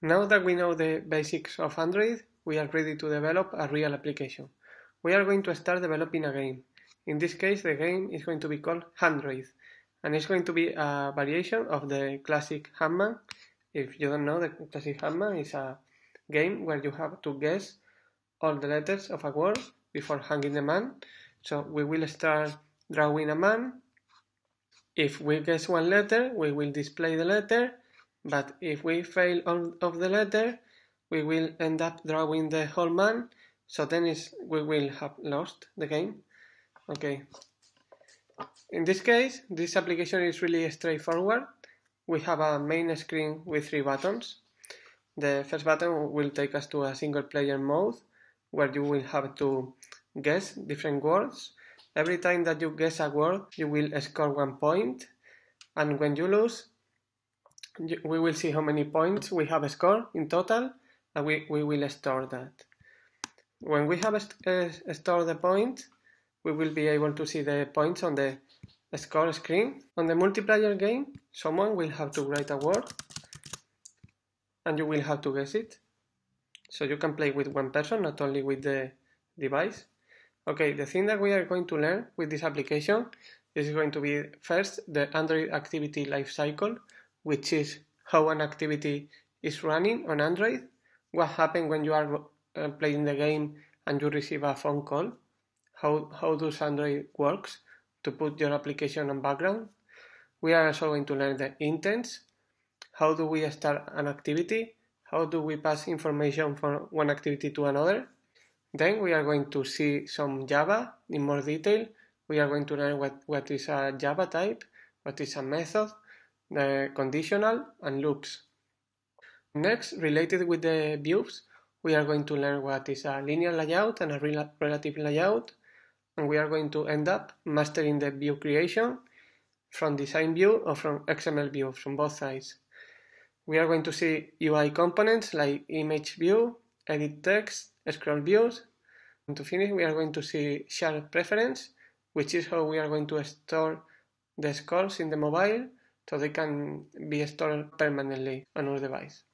Now that we know the basics of Android, we are ready to develop a real application. We are going to start developing a game. In this case, the game is going to be called Android, and it's going to be a variation of the classic Handman. If you don't know, the classic Handman is a game where you have to guess all the letters of a word before hanging the man. So we will start drawing a man. If we guess one letter, we will display the letter but if we fail on of the letter, we will end up drawing the whole man, so then is, we will have lost the game. Okay. In this case, this application is really straightforward. We have a main screen with three buttons. The first button will take us to a single player mode, where you will have to guess different words. Every time that you guess a word, you will score one point, and when you lose, we will see how many points we have scored in total, and we, we will store that. When we have uh, stored the point, we will be able to see the points on the score screen. On the multiplayer game, someone will have to write a word, and you will have to guess it. So you can play with one person, not only with the device. Okay, the thing that we are going to learn with this application is going to be first the Android activity lifecycle. cycle which is how an activity is running on Android, what happens when you are uh, playing the game and you receive a phone call, how, how does Android works to put your application on background. We are also going to learn the intents, how do we start an activity, how do we pass information from one activity to another. Then we are going to see some Java in more detail. We are going to learn what, what is a Java type, what is a method, the conditional and loops. Next, related with the views, we are going to learn what is a linear layout and a rel relative layout, and we are going to end up mastering the view creation from design view or from XML view from both sides. We are going to see UI components like image view, edit text, scroll views, and to finish we are going to see shared preference, which is how we are going to store the scores in the mobile so they can be stored permanently on our device.